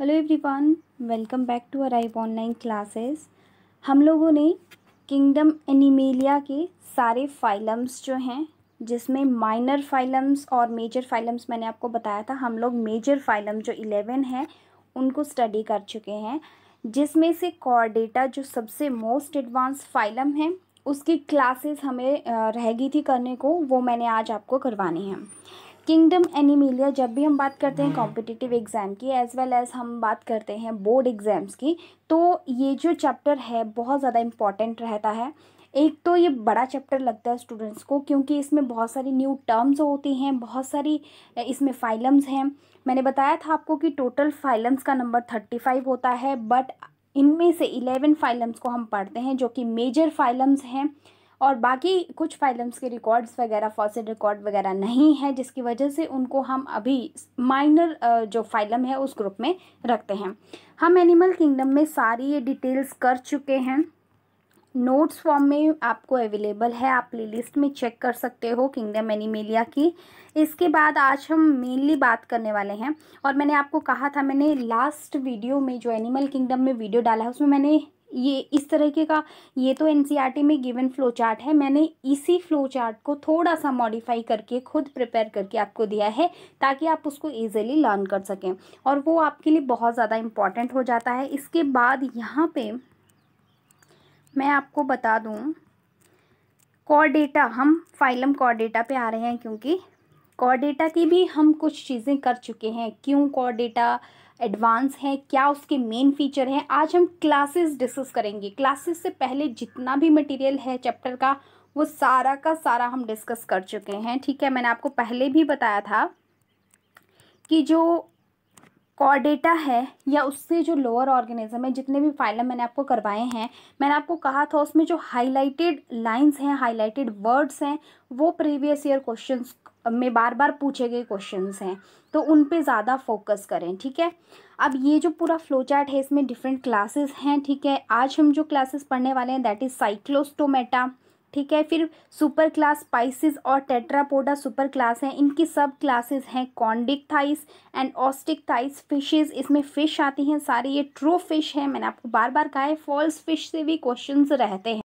Hello everyone welcome back to arrive online classes हम लोगों ने किंगडम एनिमेलिया के सारे फाइलम्स जो हैं जिसमें माइनर फाइलम्स और मेजर फाइलम्स मैंने आपको बताया था हम लोग मेजर फाइलम जो इलेवन है उनको स्टडी कर चुके हैं जिसमें से कॉर्डेटा जो सबसे मोस्ट एडवांस फाइलम है उसकी क्लासेस हमें रह गई थी करने को वो मैंने आज आपको करवानी है किंगडम एनिमिलिया जब भी हम बात करते हैं कॉम्पिटिटिव एग्ज़ाम की एज़ वेल एज़ हम बात करते हैं बोर्ड एग्ज़ाम्स की तो ये जो चैप्टर है बहुत ज़्यादा इम्पॉर्टेंट रहता है एक तो ये बड़ा चैप्टर लगता है स्टूडेंट्स को क्योंकि इसमें बहुत सारी न्यू टर्म्स होती हैं बहुत सारी इसमें फाइलम्स हैं मैंने बताया था आपको कि टोटल फाइलम्स का नंबर थर्टी फाइव होता है बट इनमें से इलेवन फाइलम्स को हम पढ़ते हैं जो कि मेजर फाइलम्स हैं और बाकी कुछ फाइलम्स के रिकॉर्ड्स वगैरह फॉसिल रिकॉर्ड वगैरह नहीं है जिसकी वजह से उनको हम अभी माइनर जो फाइलम है उस ग्रुप में रखते हैं हम एनिमल किंगडम में सारी ये डिटेल्स कर चुके हैं नोट्स फॉर्म में आपको अवेलेबल है आप प्ले लिस्ट में चेक कर सकते हो किंगडम एनिमेलिया की इसके बाद आज हम मेनली बात करने वाले हैं और मैंने आपको कहा था मैंने लास्ट वीडियो में जो एनिमल किंगडम में वीडियो डाला है उसमें मैंने ये इस तरीके का ये तो एन e में गिवन फ्लो चार्ट है मैंने इसी फ्लो चार्ट को थोड़ा सा मॉडिफाई करके खुद प्रिपेयर करके आपको दिया है ताकि आप उसको ईजिली लर्न कर सकें और वो आपके लिए बहुत ज़्यादा इम्पॉर्टेंट हो जाता है इसके बाद यहाँ पे मैं आपको बता दूँ कॉडेटा हम फाइलम कॉर डेटा पे आ रहे हैं क्योंकि कॉर डेटा की भी हम कुछ चीज़ें कर चुके हैं क्यों कॉर डेटा एडवांस है क्या उसके मेन फीचर हैं आज हम क्लासेस डिस्कस करेंगे क्लासेस से पहले जितना भी मटेरियल है चैप्टर का वो सारा का सारा हम डिस्कस कर चुके हैं ठीक है मैंने आपको पहले भी बताया था कि जो कॉडेटा है या उससे जो लोअर ऑर्गेनिज्म है जितने भी फाइलम मैंने आपको करवाए हैं मैंने आपको कहा था उसमें जो हाईलाइटेड लाइंस हैं हाईलाइटेड वर्ड्स हैं वो प्रीवियस ईयर क्वेश्चंस में बार बार पूछे गए क्वेश्चंस हैं तो उन पे ज़्यादा फोकस करें ठीक है अब ये जो पूरा फ्लो चार्ट है इसमें डिफरेंट क्लासेस हैं ठीक है आज हम जो क्लासेस पढ़ने वाले हैं दैट इज़ साइक्लोस्टोमेटा ठीक है फिर सुपर क्लास स्पाइसिस और टेट्रापोडा सुपर क्लास हैं इनकी सब क्लासेस हैं chondrichthyes and osteichthyes fishes इसमें फ़िश आती हैं सारी ये ट्रू फिश है मैंने आपको बार बार कहा है फॉल्स फिश से भी क्वेश्चंस रहते हैं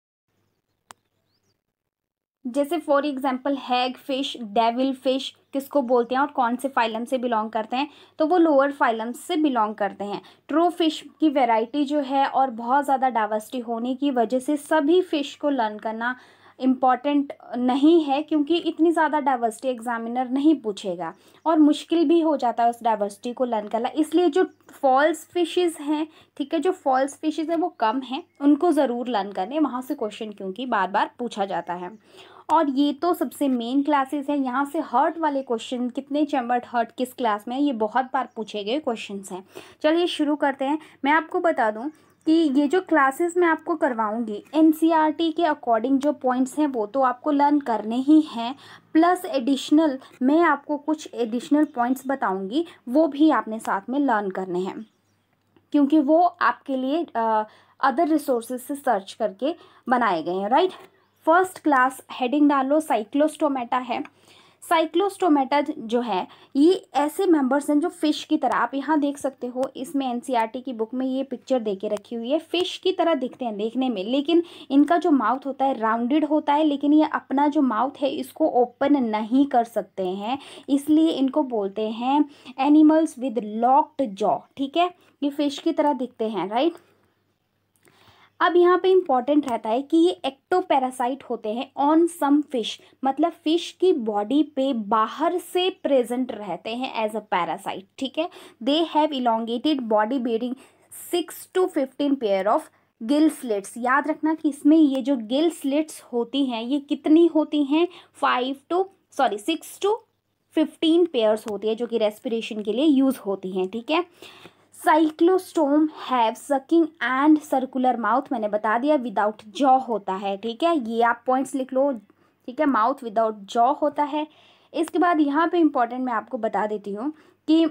जैसे for example hagfish devil fish किसको बोलते हैं और कौन से फाइलम से बिलोंग करते हैं तो वो लोअर फाइलम से बिलोंग करते हैं ट्रू फिश की वैरायटी जो है और बहुत ज़्यादा डाइवर्सिटी होने की वजह से सभी फ़िश को लर्न करना इम्पॉर्टेंट नहीं है क्योंकि इतनी ज़्यादा डाइवर्सिटी एग्जामिनर नहीं पूछेगा और मुश्किल भी हो जाता है उस डाइवर्सिटी को लर्न करना इसलिए जो फॉल्स फिशेस हैं ठीक है जो फॉल्स फिशेस हैं वो कम हैं उनको ज़रूर लर्न करें वहाँ से क्वेश्चन क्योंकि बार बार पूछा जाता है और ये तो सबसे मेन क्लासेस हैं यहाँ से हर्ट वाले क्वेश्चन कितने चैम्बर्ड हर्ट किस क्लास में ये बहुत बार पूछे गए क्वेश्चन हैं चलिए शुरू करते हैं मैं आपको बता दूँ कि ये जो क्लासेस मैं आपको करवाऊंगी एन e के अकॉर्डिंग जो पॉइंट्स हैं वो तो आपको लर्न करने ही हैं प्लस एडिशनल मैं आपको कुछ एडिशनल पॉइंट्स बताऊंगी वो भी आपने साथ में लर्न करने हैं क्योंकि वो आपके लिए अदर रिसोर्सेज से सर्च करके बनाए गए हैं राइट फर्स्ट क्लास हेडिंग डालो साइक्लोस्टोमेटा है साइक्लोस्टोमेटा जो है ये ऐसे मेंबर्स हैं जो फिश की तरह आप यहाँ देख सकते हो इसमें एनसीईआरटी e की बुक में ये पिक्चर दे के रखी हुई है फिश की तरह दिखते हैं देखने में लेकिन इनका जो माउथ होता है राउंडेड होता है लेकिन ये अपना जो माउथ है इसको ओपन नहीं कर सकते हैं इसलिए इनको बोलते हैं एनिमल्स विद लॉक्ड जॉ ठीक है ये फिश की तरह दिखते हैं राइट अब यहाँ पे इम्पॉर्टेंट रहता है कि ये एक्टो पैरासाइट होते हैं ऑन सम फिश मतलब फिश की बॉडी पे बाहर से प्रेजेंट रहते हैं एज अ पैरासाइट ठीक है they have elongated body bearing six to fifteen pair of gill slits याद रखना कि इसमें ये जो गिल स्लिट्स होती हैं ये कितनी होती हैं five to sorry six to fifteen pairs होती है जो कि रेस्पिरेशन के लिए यूज़ होती हैं ठीक है थीके? Cyclostome have sucking and circular mouth मैंने बता दिया विदाउट जॉ होता है ठीक है ये आप पॉइंट्स लिख लो ठीक है माउथ विदाउट जॉ होता है इसके बाद यहाँ पे इम्पॉर्टेंट मैं आपको बता देती हूँ कि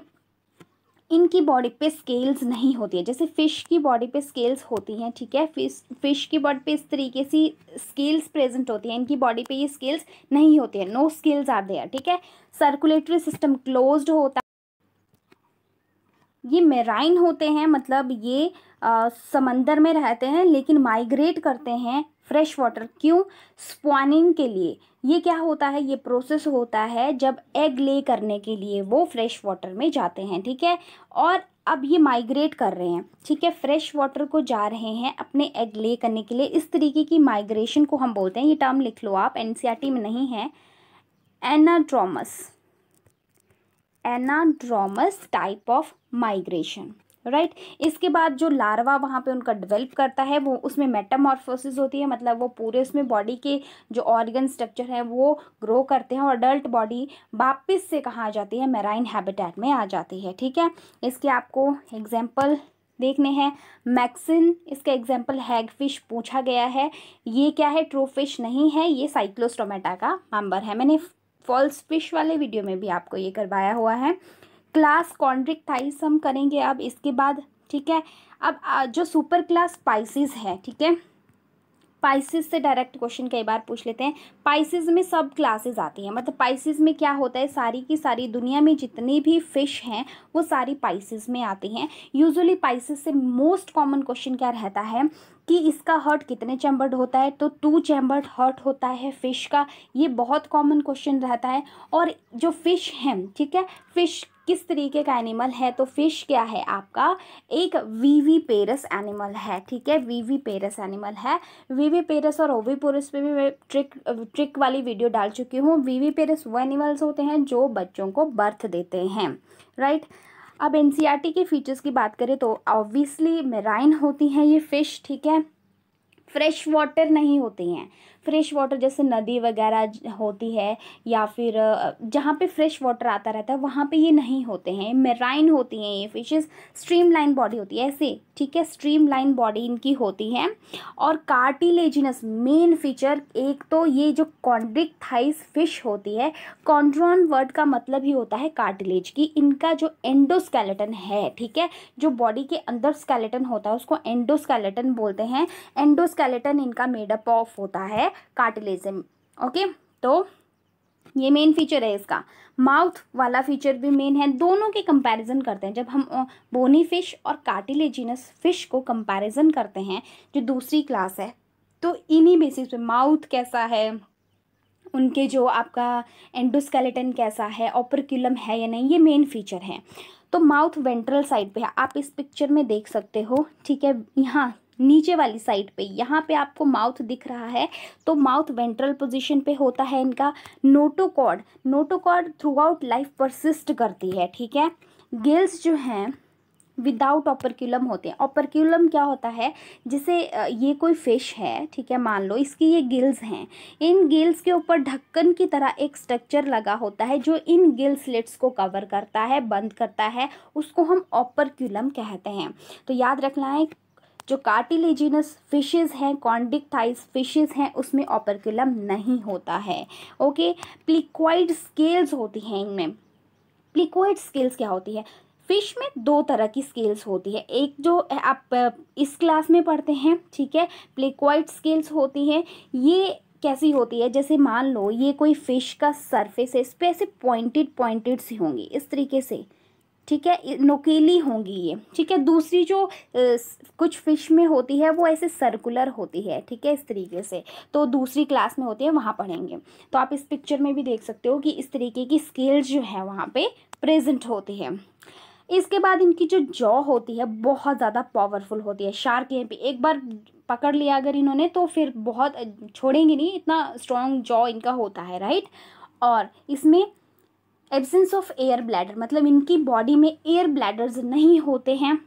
इनकी बॉडी पे स्केल्स नहीं होती है जैसे फ़िश की बॉडी पे स्केल्स होती हैं ठीक है फिश फिश की बॉडी पे इस तरीके से स्केल्स प्रेजेंट होती हैं इनकी बॉडी पे ये स्केल्स नहीं होती है नो स्केल्स आर देयर ठीक है सर्कुलेटरी सिस्टम क्लोज्ड होता ये मेराइन होते हैं मतलब ये आ, समंदर में रहते हैं लेकिन माइग्रेट करते हैं फ्रेश वाटर क्यों स्पॉनिंग के लिए ये क्या होता है ये प्रोसेस होता है जब एग ले करने के लिए वो फ्रेश वाटर में जाते हैं ठीक है और अब ये माइग्रेट कर रहे हैं ठीक है फ्रेश वाटर को जा रहे हैं अपने एग ले करने के लिए इस तरीके की माइग्रेशन को हम बोलते हैं ये टर्म लिख लो आप एन e में नहीं है anadromous anadromous type of migration right इसके बाद जो लार्वा वहाँ पे उनका डेवलप करता है वो उसमें मेटामॉर्फोसिस होती है मतलब वो पूरे उसमें बॉडी के जो ऑर्गन स्ट्रक्चर है वो ग्रो करते हैं और अडल्ट बॉडी वापस से कहाँ आ जाती है मेराइन हैबिटेट में आ जाती है ठीक है इसके आपको एग्जाम्पल देखने हैं मैक्सिन इसका एग्जाम्पल हैगफिश पूछा गया है ये क्या है ट्रोफिश नहीं है ये साइक्लोस्टोमेटा का मेम्बर है मैंने फॉल्स फिश वाले वीडियो में भी आपको ये करवाया हुआ है क्लास कॉन्ड्रिक थाइस हम करेंगे अब इसके बाद ठीक है अब जो सुपर क्लास स्पाइसिस है ठीक है पाइसिस से डायरेक्ट क्वेश्चन कई बार पूछ लेते हैं पाइसिस में सब क्लासेस आती हैं मतलब पाइसिस में क्या होता है सारी की सारी दुनिया में जितनी भी फिश हैं वो सारी पाइसिस में आती हैं यूजुअली पाइसिस से मोस्ट कॉमन क्वेश्चन क्या रहता है कि इसका हर्ट कितने चैम्बर्ड होता है तो टू चैम्बर्ड हर्ट होता है फ़िश का ये बहुत कॉमन क्वेश्चन रहता है और जो फ़िश हैं ठीक है फ़िश किस तरीके का एनिमल है तो फिश क्या है आपका एक वीवी पेरस एनिमल है ठीक है वीवी पेरस एनिमल है वीवी पेरस और ओवी पेरस पर भी मैं ट्रिक ट्रिक वाली वीडियो डाल चुकी हूँ वीवी पेरस वो एनिमल्स होते हैं जो बच्चों को बर्थ देते हैं राइट right? अब एन e के फीचर्स की बात करें तो ऑब्वियसली मेराइन होती हैं ये फ़िश ठीक है फ्रेश वाटर नहीं होती हैं फ्रेश वाटर जैसे नदी वगैरह होती है या फिर जहाँ पे फ्रेश वाटर आता रहता है वहाँ पे ये नहीं होते हैं मेराइन होती हैं ये फिशेस स्ट्रीम लाइन बॉडी होती है ऐसे ठीक है स्ट्रीम लाइन बॉडी इनकी होती है और कार्टिलेजिनस मेन फीचर एक तो ये जो कॉन्ड्रिक थाइस फिश होती है कॉन्ड्रॉन वर्ड का मतलब ही होता है कार्टिलेज की इनका जो एंडोस्केलेटन है ठीक है जो बॉडी के अंदर स्केलेटन होता है उसको एंडोस्केलेटन बोलते हैं एंडोस्केलेटन इनका मेडअप ऑफ होता है कार्टिलेजम ओके तो ये मेन फीचर है इसका माउथ वाला फीचर भी मेन है दोनों के कंपैरिजन करते हैं जब हम बोनी फिश और कार्टिलेजिनस फिश को कंपैरिजन करते हैं जो दूसरी क्लास है तो इन्हीं बेसिस पे माउथ कैसा है उनके जो आपका एंडोस्केलेटन कैसा है ऑपरक्यूलम है या नहीं ये मेन फीचर है तो माउथ वेंट्रल साइड पे है आप इस पिक्चर में देख सकते हो ठीक है यहाँ नीचे वाली साइड पे यहाँ पे आपको माउथ दिख रहा है तो माउथ वेंट्रल पोजीशन पे होता है इनका notochord notochord throughout life persist करती है ठीक है गिल्स जो हैं विदाउट ऑपरक्यूलम होते हैं ऑपरक्यूलम क्या होता है जैसे ये कोई फिश है ठीक है मान लो इसकी ये गिल्स हैं इन गिल्स के ऊपर ढक्कन की तरह एक स्ट्रक्चर लगा होता है जो इन गिल्स लेट्स को कवर करता है बंद करता है उसको हम ऑपरक्यूलम कहते हैं तो याद रखना है जो कार्टिलेजिनस फिशेस हैं कॉन्डिकथाइज फिशेस हैं उसमें ऑपरकुलम नहीं होता है ओके प्लिक्वाइड स्केल्स होती हैं इनमें प्लिक्वाइड स्केल्स क्या होती है फिश में दो तरह की स्केल्स होती है एक जो आप इस क्लास में पढ़ते हैं ठीक है प्लिक्वाइड स्केल्स होती हैं ये कैसी होती है जैसे मान लो ये कोई फिश का सरफेस है इस पर ऐसे पॉइंटेड पॉइंटेड सी होंगी इस तरीके से ठीक है नोकीली होंगी ये ठीक है दूसरी जो कुछ फिश में होती है वो ऐसे सर्कुलर होती है ठीक है इस तरीके से तो दूसरी क्लास में होती है वहाँ पढ़ेंगे तो आप इस पिक्चर में भी देख सकते हो कि इस तरीके की स्केल्स जो है वहाँ पे प्रेजेंट होती है इसके बाद इनकी जो जॉ होती है बहुत ज़्यादा पावरफुल होती है शार्क यहाँ पर एक बार पकड़ लिया अगर इन्होंने तो फिर बहुत छोड़ेंगे नहीं इतना स्ट्रॉन्ग जॉ इनका होता है राइट और इसमें एब्सेंस ऑफ एयर ब्लैडर मतलब इनकी बॉडी में एयर ब्लैडर्स नहीं होते हैं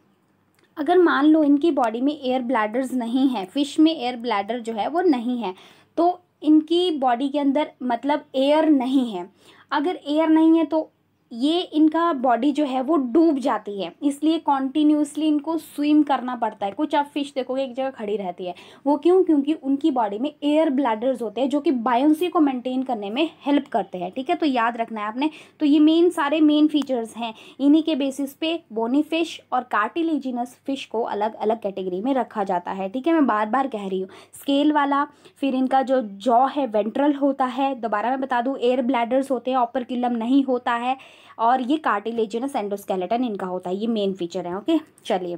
अगर मान लो इनकी बॉडी में एयर ब्लैडर्स नहीं है फिश में एयर ब्लैडर जो है वो नहीं है तो इनकी बॉडी के अंदर मतलब एयर नहीं है अगर एयर नहीं है तो ये इनका बॉडी जो है वो डूब जाती है इसलिए कॉन्टिन्यूसली इनको स्विम करना पड़ता है कुछ आप फिश देखोगे एक जगह खड़ी रहती है वो क्यों क्योंकि उनकी बॉडी में एयर ब्लैडर्स होते हैं जो कि बायोसी को मेंटेन करने में हेल्प करते हैं ठीक है तो याद रखना है आपने तो ये मेन सारे मेन फीचर्स हैं इन्हीं के बेसिस पे बोनी फिश और कार्टिलेजिनस फिश को अलग अलग कैटेगरी में रखा जाता है ठीक है मैं बार बार कह रही हूँ स्केल वाला फिर इनका जो जॉ है वेंट्रल होता है दोबारा मैं बता दूँ एयर ब्लैडर्स होते हैं ऑपर किलम नहीं होता है और ये कार्टिलेजिनस एंडोस्केलेटन इनका होता है ये मेन फीचर है ओके चलिए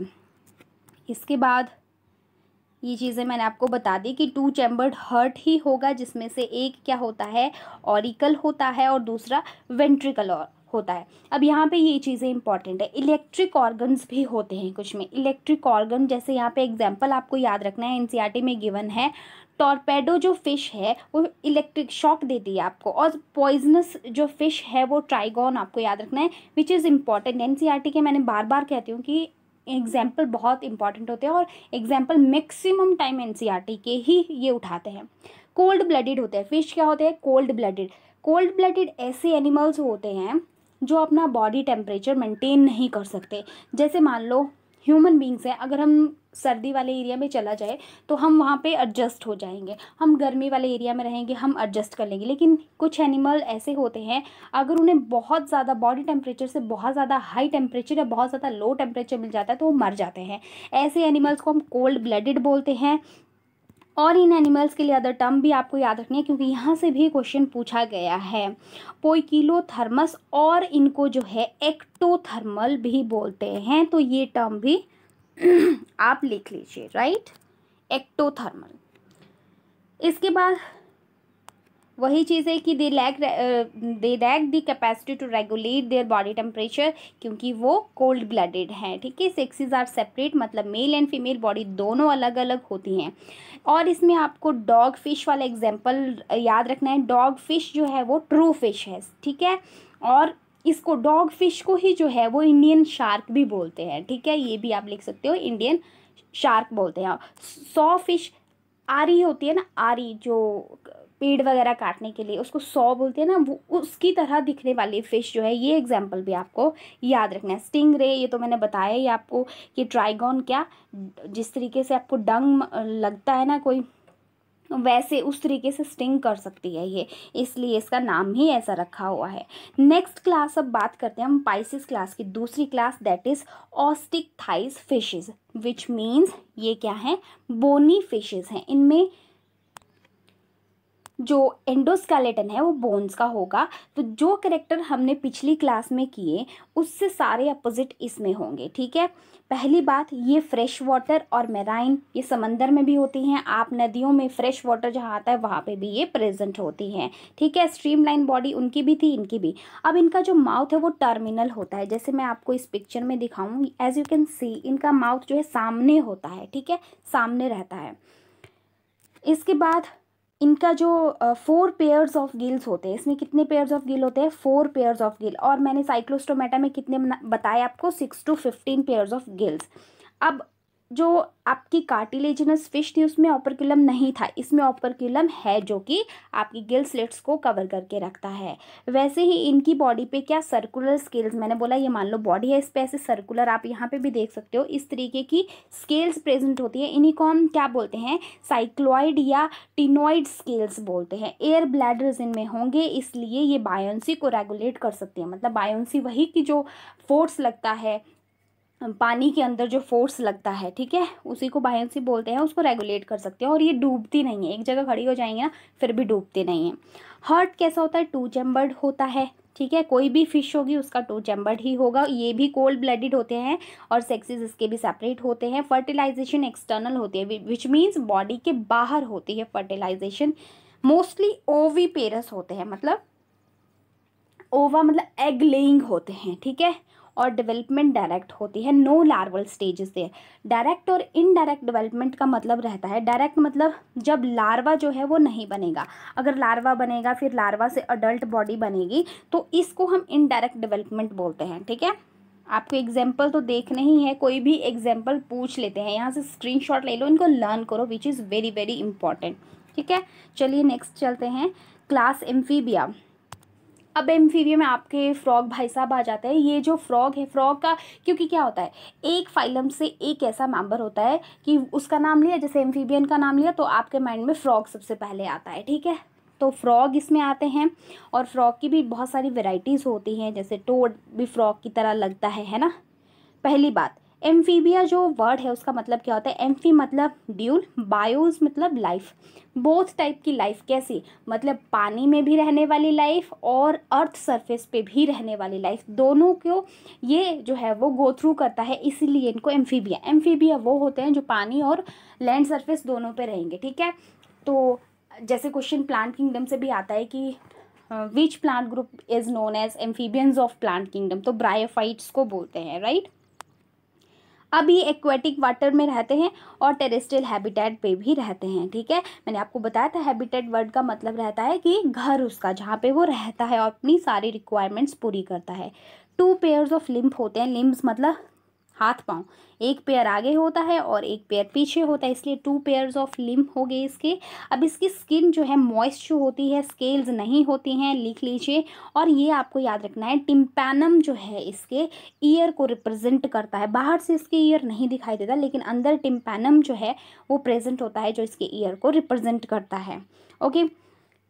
इसके बाद ये चीज़ें मैंने आपको बता दी कि टू चैम्बर्ड हर्ट ही होगा जिसमें से एक क्या होता है ऑरिकल होता है और दूसरा वेंट्रिकल और होता है अब यहाँ पे ये चीज़ें इंपॉर्टेंट है इलेक्ट्रिक ऑर्गन्स भी होते हैं कुछ में इलेक्ट्रिक ऑर्गन जैसे यहाँ पे एग्जांपल आपको याद रखना है एनसीईआरटी e में गिवन है टॉर्पेडो जो फ़िश है वो इलेक्ट्रिक शॉक देती है आपको और पॉइजनस जो फ़िश है वो ट्राइगॉन आपको याद रखना है विच इज़ इम्पॉर्टेंट एन के मैंने बार बार कहती हूँ कि एग्जाम्पल बहुत इंपॉर्टेंट होते हैं और एग्जाम्पल मैक्सिमम टाइम एन के ही ये उठाते हैं कोल्ड ब्लडेड होते हैं फिश क्या होते हैं कोल्ड ब्लडेड कोल्ड ब्लडेड ऐसे एनिमल्स होते हैं जो अपना बॉडी टेम्परेचर मेंटेन नहीं कर सकते जैसे मान लो ह्यूमन बींग्स हैं अगर हम सर्दी वाले एरिया में चला जाए तो हम वहाँ पे एडजस्ट हो जाएंगे हम गर्मी वाले एरिया में रहेंगे हम एडजस्ट कर लेंगे लेकिन कुछ एनिमल ऐसे होते हैं अगर उन्हें बहुत ज़्यादा बॉडी टेम्परेचर से बहुत ज़्यादा हाई टेम्परेचर या बहुत ज़्यादा लो टेम्परेचर मिल जाता है तो वो मर जाते हैं ऐसे एनिमल्स को हम कोल्ड ब्लडेड बोलते हैं और इन एनिमल्स के लिए अदर टर्म भी आपको याद रखनी है क्योंकि यहाँ से भी क्वेश्चन पूछा गया है थर्मस और इनको जो है एक्टोथर्मल भी बोलते हैं तो ये टर्म भी आप लिख लीजिए राइट एक्टोथर्मल इसके बाद वही चीज़ है कि they lack they lack the capacity to regulate their body temperature क्योंकि वो कोल्ड ब्लडेड हैं ठीक है सेक्सेस आर सेपरेट मतलब मेल एंड फीमेल बॉडी दोनों अलग अलग होती हैं और इसमें आपको डॉग फिश वाला एग्जाम्पल uh, याद रखना है डॉग फिश जो है वो ट्रू फिश है ठीक है और इसको डॉग फिश को ही जो है वो इंडियन शार्क भी बोलते हैं ठीक है ये भी आप लिख सकते हो इंडियन शार्क बोलते हैं सौ फिश आरी होती है ना आरी जो पेड़ वगैरह काटने के लिए उसको सॉ बोलते हैं ना वो उसकी तरह दिखने वाली फ़िश जो है ये एग्जाम्पल भी आपको याद रखना है स्टिंग रे ये तो मैंने बताया ही आपको कि ट्राइगोन क्या जिस तरीके से आपको डंग लगता है ना कोई वैसे उस तरीके से स्टिंग कर सकती है ये इसलिए इसका नाम ही ऐसा रखा हुआ है नेक्स्ट क्लास अब बात करते हैं हम पाइसिस क्लास की दूसरी class that is osteichthyes fishes which means ये क्या है बोनी फिशेज हैं इनमें जो एंडोस्केलेटन है वो बोन्स का होगा तो जो करेक्टर हमने पिछली क्लास में किए उससे सारे अपोजिट इसमें होंगे ठीक है पहली बात ये फ्रेश वाटर और मेराइन ये समंदर में भी होती हैं आप नदियों में फ्रेश वाटर जहाँ आता है वहाँ पे भी ये प्रेजेंट होती हैं ठीक है स्ट्रीम लाइन बॉडी उनकी भी थी इनकी भी अब इनका जो माउथ है वो टर्मिनल होता है जैसे मैं आपको इस पिक्चर में दिखाऊँ एज यू कैन सी इनका माउथ जो है सामने होता है ठीक है सामने रहता है इसके बाद इनका जो फोर पेयर्स ऑफ गिल्स होते हैं इसमें कितने पेयर्स ऑफ गिल होते हैं फोर पेयर्स ऑफ गिल और मैंने साइक्लोस्टोमेटा में कितने बताए आपको six to fifteen pairs of gills अब जो आपकी कार्टिलेजिनस फिश थी उसमें ऑपरक्यूलम नहीं था इसमें ऑपरक्यूलम है जो कि आपकी गिल स्लिट्स को कवर करके रखता है वैसे ही इनकी बॉडी पे क्या सर्कुलर स्केल्स मैंने बोला ये मान लो बॉडी है इस पर ऐसे सर्कुलर आप यहाँ पे भी देख सकते हो इस तरीके की स्केल्स प्रेजेंट होती है इन्हीं को हम क्या बोलते हैं साइक्लॉइड या टिनोइड स्केल्स बोलते हैं एयर ब्लैडर्स इनमें होंगे इसलिए ये बायोन्सी को रेगुलेट कर सकती है मतलब बायोन्सी वही की जो फोर्स लगता है पानी के अंदर जो फोर्स लगता है ठीक है उसी को बायोन्सी बोलते हैं उसको रेगुलेट कर सकते हैं और ये डूबती नहीं है एक जगह खड़ी हो जाएंगे ना फिर भी डूबती नहीं है हर्ट कैसा होता है टू चैम्बर्ड होता है ठीक है कोई भी फिश होगी उसका टू चैम्बर्ड ही होगा ये भी कोल्ड ब्लडेड होते हैं और सेक्सेस इसके भी सेपरेट होते हैं फर्टिलाइजेशन एक्सटर्नल होती है विच मीन्स बॉडी के बाहर होती है फर्टिलाइजेशन मोस्टली ओवी पेरस होते हैं मतलब ओवा मतलब एग लेइंग होते हैं ठीक है और डेवलपमेंट डायरेक्ट होती है नो लार्वल स्टेज से डायरेक्ट और इनडायरेक्ट डेवलपमेंट का मतलब रहता है डायरेक्ट मतलब जब लार्वा जो है वो नहीं बनेगा अगर लार्वा बनेगा फिर लार्वा से अडल्ट बॉडी बनेगी तो इसको हम इनडायरेक्ट डेवलपमेंट बोलते हैं ठीक है आपको एग्जाम्पल तो देखने ही है कोई भी एग्जाम्पल पूछ लेते हैं यहाँ से स्क्रीन ले लो इनको लर्न करो which is very very important ठीक है चलिए नेक्स्ट चलते हैं क्लास एम्फीबिया अब एम में आपके फ्रॉग भाई साहब आ जाते हैं ये जो फ्रॉग है फ्रॉग का क्योंकि क्या होता है एक फाइलम से एक ऐसा मेंबर होता है कि उसका नाम लिया जैसे एम का नाम लिया तो आपके माइंड में फ्रॉग सबसे पहले आता है ठीक है तो फ्रॉग इसमें आते हैं और फ्रॉग की भी बहुत सारी वेराइटीज़ होती हैं जैसे टोड भी फ्रॉग की तरह लगता है है ना पहली बात एम्फीबिया जो वर्ड है उसका मतलब क्या होता है एम्फी मतलब ड्यूल बायोज मतलब लाइफ बोथ टाइप की लाइफ कैसी मतलब पानी में भी रहने वाली लाइफ और अर्थ सरफेस पे भी रहने वाली लाइफ दोनों को ये जो है वो गो थ्रू करता है इसीलिए इनको एम्फीबिया एम्फीबिया वो होते हैं जो पानी और लैंड सरफेस दोनों पर रहेंगे ठीक है तो जैसे क्वेश्चन प्लांट किंगडम से भी आता है कि which plant group is known as amphibians of plant kingdom तो ब्रायोफाइट्स को बोलते हैं राइट right? अब ये एक्वेटिक वाटर में रहते हैं और टेरेस्ट्रियल हैबिटेट पे भी रहते हैं ठीक है मैंने आपको बताया था हैबिटेट वर्ड का मतलब रहता है कि घर उसका जहाँ पे वो रहता है और अपनी सारी रिक्वायरमेंट्स पूरी करता है टू पेयर्स ऑफ लिम्फ होते हैं लिम्ब मतलब हाथ पाँव एक पेयर आगे होता है और एक पेयर पीछे होता है इसलिए टू पेयर्स ऑफ लिम हो गए इसके अब इसकी स्किन जो है मॉइस्चर होती है स्केल्स नहीं होती हैं लिख लीजिए और ये आपको याद रखना है टिम्पैनम जो है इसके ईयर को रिप्रेजेंट करता है बाहर से इसके ईयर नहीं दिखाई देता लेकिन अंदर टिम्पैनम जो है वो प्रेजेंट होता है जो इसके ईयर को रिप्रेजेंट करता है ओके okay?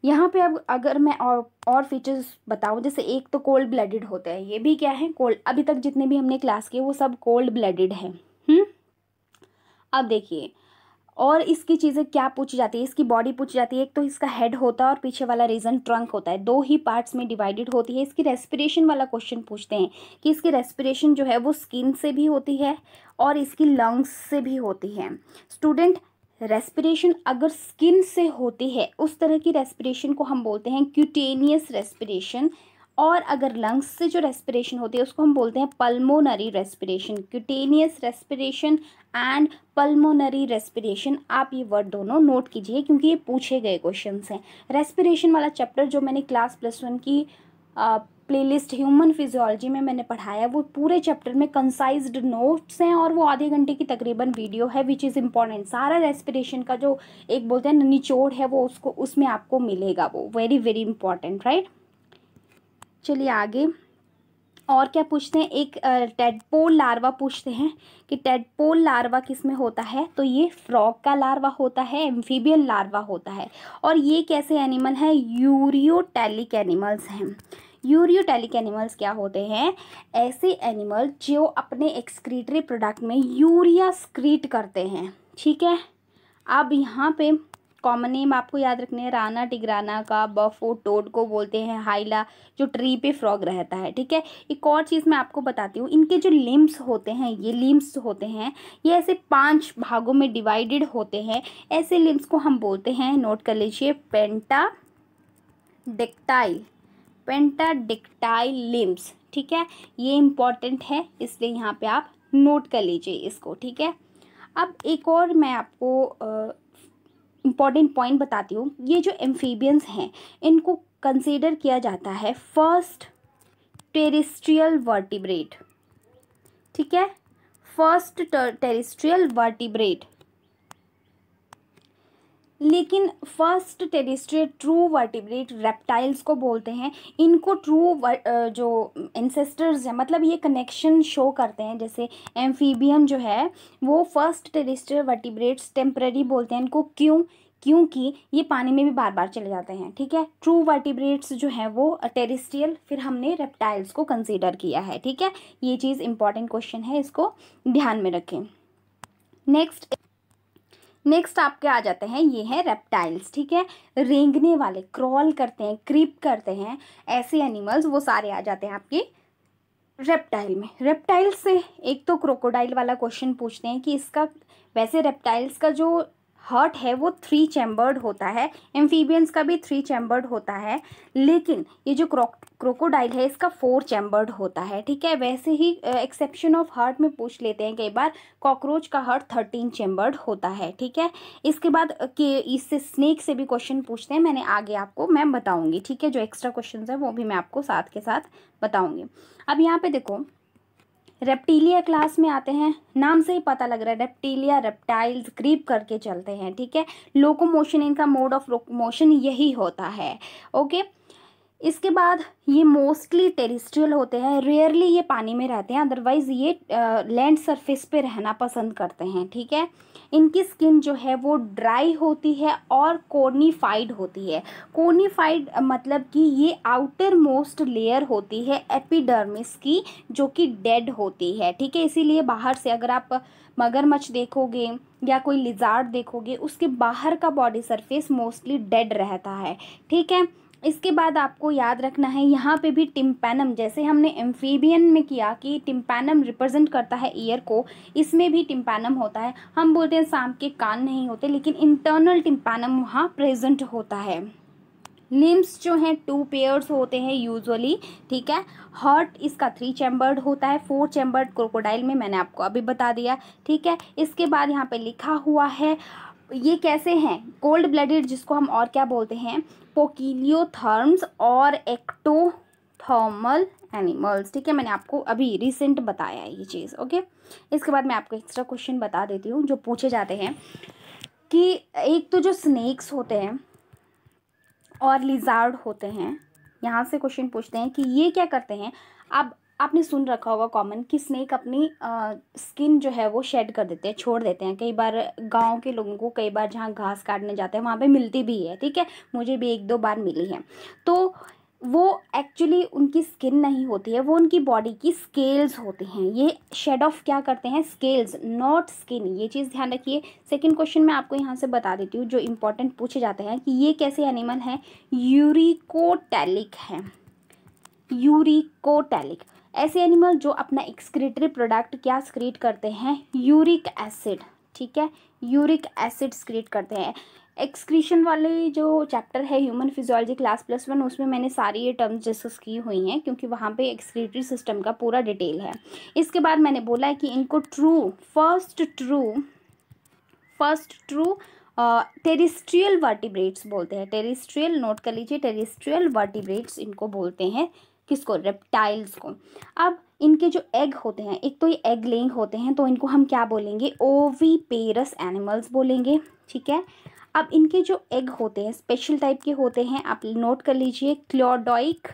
यहाँ पे अब अगर मैं और और फीचर्स बताऊँ जैसे एक तो कोल्ड ब्लडेड होते हैं ये भी क्या है कोल्ड अभी तक जितने भी हमने क्लास किए वो सब कोल्ड ब्लडेड हैं हम्म? अब देखिए और इसकी चीज़ें क्या पूछी जाती है इसकी बॉडी पूछी जाती है एक तो इसका हेड होता है और पीछे वाला रीजन ट्रंक होता है दो ही पार्ट्स में डिवाइडेड होती है इसकी रेस्पिरेशन वाला क्वेश्चन पूछते हैं कि इसकी रेस्पिरेशन जो है वो स्किन से भी होती है और इसकी लंग्स से भी होती है स्टूडेंट रेस्पिरेशन अगर स्किन से होती है उस तरह की रेस्पिरेशन को हम बोलते हैं क्यूटेनियस रेस्पिरेशन और अगर लंग्स से जो रेस्पिरेशन होती है उसको हम बोलते हैं pulmonary respiration cutaneous respiration and pulmonary respiration आप ये वर्ड दोनों नोट कीजिए क्योंकि ये पूछे गए क्वेश्चन हैं रेस्पिरेशन वाला चैप्टर जो मैंने क्लास प्लस वन की प्लेलिस्ट ह्यूमन फिजियोलॉजी में मैंने पढ़ाया है वो पूरे चैप्टर में कंसाइज्ड नोट्स हैं और वो आधे घंटे की तकरीबन वीडियो है विच इज़ इम्पॉर्टेंट सारा रेस्पिरेशन का जो एक बोलते हैं निचोड़ है वो उसको उसमें आपको मिलेगा वो वेरी वेरी इंपॉर्टेंट राइट चलिए आगे और क्या पूछते हैं एक टेडपोल लार्वा पूछते हैं कि टेडपोल लार्वा किस में होता है तो ये फ्रॉग का लार्वा होता है एम्फीबियन लार्वा होता है और ये कैसे एनिमल है यूरियोटैलिक एनिमल्स हैं यूरियोटेलिक एनिमल्स क्या होते हैं ऐसे एनिमल जो अपने एक्सक्रीटरी प्रोडक्ट में यूरिया स्क्रीट करते हैं ठीक है अब यहाँ पे कॉमन नेम आपको याद रखने हैं राना टिगराना का बफो टोड को बोलते हैं हाइला जो ट्री पे फ्रॉग रहता है ठीक है एक और चीज़ मैं आपको बताती हूँ इनके जो लिम्स होते हैं ये लिम्स होते हैं ये ऐसे पांच भागों में डिवाइडेड होते हैं ऐसे लिम्स को हम बोलते हैं नोट कर लीजिए पेंटा डेक्टाइल पेंटाडिक्टाइल लिम्स ठीक है ये इम्पॉर्टेंट है इसलिए यहाँ पे आप नोट कर लीजिए इसको ठीक है अब एक और मैं आपको इम्पॉर्टेंट पॉइंट बताती हूँ ये जो एम्फीबियंस हैं इनको कंसिडर किया जाता है फर्स्ट टेरिस्ट्रियल वर्टिब्रेट ठीक है फर्स्ट टेरिस्ट्रियल वर्टिब्रेट लेकिन first terrestrial true vertebrate reptiles को बोलते हैं इनको ट्रू जो इंसेस्टर्स हैं मतलब ये कनेक्शन शो करते हैं जैसे एम्फीबियन जो है वो फर्स्ट टेरिस्ट्रियल वर्टिब्रेट्स टेम्प्रेरी बोलते हैं इनको क्यों क्योंकि ये पानी में भी बार बार चले जाते हैं ठीक है ट्रू वर्टिब्रेट्स जो हैं वो टेरिस्ट्रियल फिर हमने रेप्टाइल्स को कंसीडर किया है ठीक है ये चीज़ इंपॉर्टेंट क्वेश्चन है इसको ध्यान में रखें नेक्स्ट नेक्स्ट आपके आ जाते हैं ये हैं रेप्टाइल्स ठीक है रेंगने वाले क्रॉल करते हैं क्रीप करते हैं ऐसे एनिमल्स वो सारे आ जाते हैं आपके रेप्टाइल में रेप्टाइल्स से एक तो क्रोकोडाइल वाला क्वेश्चन पूछते हैं कि इसका वैसे रेप्टाइल्स का जो हर्ट है वो थ्री चैम्बर्ड होता है एम्फीबियंस का भी थ्री चैम्बर्ड होता है लेकिन ये जो क्रो क्रोकोडाइल है इसका फोर चैम्बर्ड होता है ठीक है वैसे ही एक्सेप्शन ऑफ हार्ट में पूछ लेते हैं कई बार कॉकरोच का हार्ट थर्टीन चैम्बर्ड होता है ठीक है इसके बाद के इससे स्नेक से भी क्वेश्चन पूछते हैं मैंने आगे आपको मैं बताऊँगी ठीक है जो एक्स्ट्रा क्वेश्चन है वो भी मैं आपको साथ के साथ बताऊँगी अब यहाँ पर देखो रेप्टीलिया क्लास में आते हैं नाम से ही पता लग रहा है रेप्टीलिया रेप्टाइल्स क्रीप करके चलते हैं ठीक है लोकोमोशन इनका मोड ऑफ मोशन यही होता है ओके इसके बाद ये मोस्टली टेरिस्ट्रियल होते हैं रेयरली ये पानी में रहते हैं अदरवाइज़ ये लैंड सरफेस पे रहना पसंद करते हैं ठीक है इनकी स्किन जो है वो ड्राई होती है और कोर्नीफाइड होती है कोर्नीफाइड मतलब कि ये आउटर मोस्ट लेयर होती है एपिडर्मिस की जो कि डेड होती है ठीक है इसीलिए बाहर से अगर आप मगरमच्छ देखोगे या कोई लिजार्ड देखोगे उसके बाहर का बॉडी सरफेस मोस्टली डेड रहता है ठीक है इसके बाद आपको याद रखना है यहाँ पे भी टिम्पैनम जैसे हमने एम्फीबियन में किया कि टिम्पैनम रिप्रेजेंट करता है ईयर को इसमें भी टिम्पैनम होता है हम बोलते हैं सांप के कान नहीं होते लेकिन इंटरनल टिम्पैनम वहाँ प्रेजेंट होता है लिम्स जो हैं टू पेयर्स होते हैं यूजुअली ठीक है हॉट इसका थ्री चैम्बर्ड होता है फोर चैम्बर्ड क्रोकोडाइल में मैंने आपको अभी बता दिया ठीक है इसके बाद यहाँ पे लिखा हुआ है ये कैसे हैं कोल्ड ब्लडेड जिसको हम और क्या बोलते हैं पोकिलियोथर्म्स और एक्टोथर्मल एनिमल्स ठीक है मैंने आपको अभी रिसेंट बताया है ये चीज़ ओके इसके बाद मैं आपको एक्स्ट्रा क्वेश्चन बता देती हूँ जो पूछे जाते हैं कि एक तो जो स्नेक्स होते हैं और लिजार्ड होते हैं यहाँ से क्वेश्चन पूछते हैं कि ये क्या करते हैं अब आपने सुन रखा होगा कॉमन कि स्नेक अपनी आ, स्किन जो है वो शेड कर देते हैं छोड़ देते हैं कई बार गांव के लोगों को कई बार जहाँ घास काटने जाते हैं वहाँ पे मिलती भी है ठीक है मुझे भी एक दो बार मिली है तो वो एक्चुअली उनकी स्किन नहीं होती है वो उनकी बॉडी की स्केल्स होते हैं ये शेड ऑफ क्या करते हैं स्केल्स नॉट स्किन ये चीज़ ध्यान रखिए सेकंड क्वेश्चन मैं आपको यहाँ से बता देती हूँ जो इम्पोर्टेंट पूछे जाते हैं कि ये कैसे एनिमल हैं यूरिकोटैलिक हैं यूरिकोटैलिक ऐसे एनिमल जो अपना एक्सक्रीटरी प्रोडक्ट क्या स्क्रीट करते हैं यूरिक एसिड ठीक है यूरिक एसिड स्क्रीट करते हैं एक्सक्रीशन वाले जो चैप्टर है human physiology class plus one उसमें मैंने सारी ये टर्म्स डिस्कस की हुई हैं क्योंकि वहाँ पे एक्सक्रीटरी सिस्टम का पूरा डिटेल है इसके बाद मैंने बोला है कि इनको true first true first true terrestrial vertebrates बोलते हैं टेरिस्ट्रियल नोट कर लीजिए टेरिस्ट्रियल वर्टिब्रेट्स इनको बोलते हैं किसको रेप्टाइल्स को अब इनके जो एग होते हैं एक तो ये एग लेंग होते हैं तो इनको हम क्या बोलेंगे ओवी पेरस एनिमल्स बोलेंगे ठीक है अब इनके जो एग होते हैं स्पेशल टाइप के होते हैं आप नोट कर लीजिए क्लोडोइक